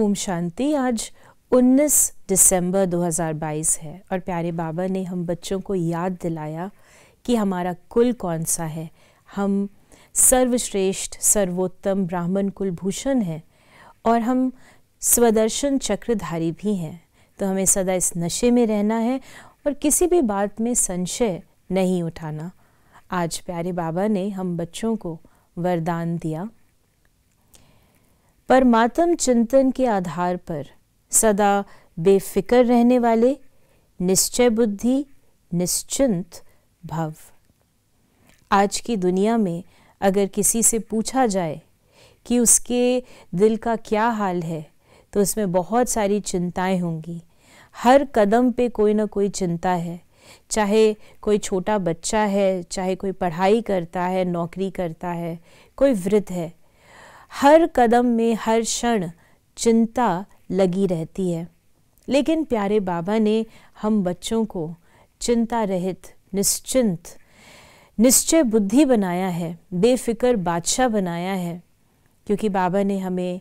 ओम शांति आज 19 दिसंबर 2022 है और प्यारे बाबा ने हम बच्चों को याद दिलाया कि हमारा कुल कौन सा है हम सर्वश्रेष्ठ सर्वोत्तम ब्राह्मण कुलभूषण हैं और हम स्वदर्शन चक्रधारी भी हैं तो हमें सदा इस नशे में रहना है और किसी भी बात में संशय नहीं उठाना आज प्यारे बाबा ने हम बच्चों को वरदान दिया परमात्म चिंतन के आधार पर सदा बेफिक्र रहने वाले निश्चय बुद्धि निश्चिंत भव आज की दुनिया में अगर किसी से पूछा जाए कि उसके दिल का क्या हाल है तो उसमें बहुत सारी चिंताएं होंगी हर कदम पे कोई ना कोई चिंता है चाहे कोई छोटा बच्चा है चाहे कोई पढ़ाई करता है नौकरी करता है कोई वृद्ध है हर कदम में हर क्षण चिंता लगी रहती है लेकिन प्यारे बाबा ने हम बच्चों को चिंता रहित निश्चिंत निश्चय बुद्धि बनाया है बेफिक्र बादशाह बनाया है क्योंकि बाबा ने हमें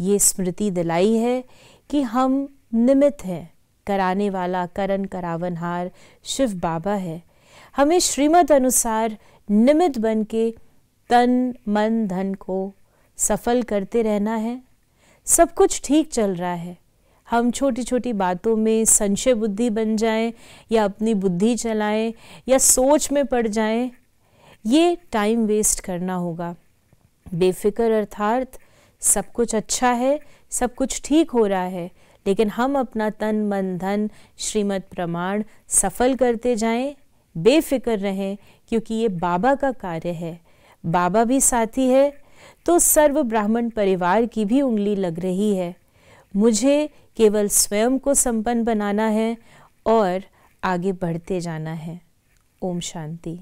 ये स्मृति दिलाई है कि हम निमित हैं कराने वाला करण करावनहार शिव बाबा है हमें श्रीमद अनुसार निमित बन के तन मन धन को सफल करते रहना है सब कुछ ठीक चल रहा है हम छोटी छोटी बातों में संशय बुद्धि बन जाएं या अपनी बुद्धि चलाएं या सोच में पड़ जाएं ये टाइम वेस्ट करना होगा बेफिक्र अर्थात सब कुछ अच्छा है सब कुछ ठीक हो रहा है लेकिन हम अपना तन मन धन श्रीमद प्रमाण सफल करते जाएं बेफिक्र रहें क्योंकि ये बाबा का कार्य है बाबा भी साथी है तो सर्व ब्राह्मण परिवार की भी उंगली लग रही है मुझे केवल स्वयं को संपन्न बनाना है और आगे बढ़ते जाना है ओम शांति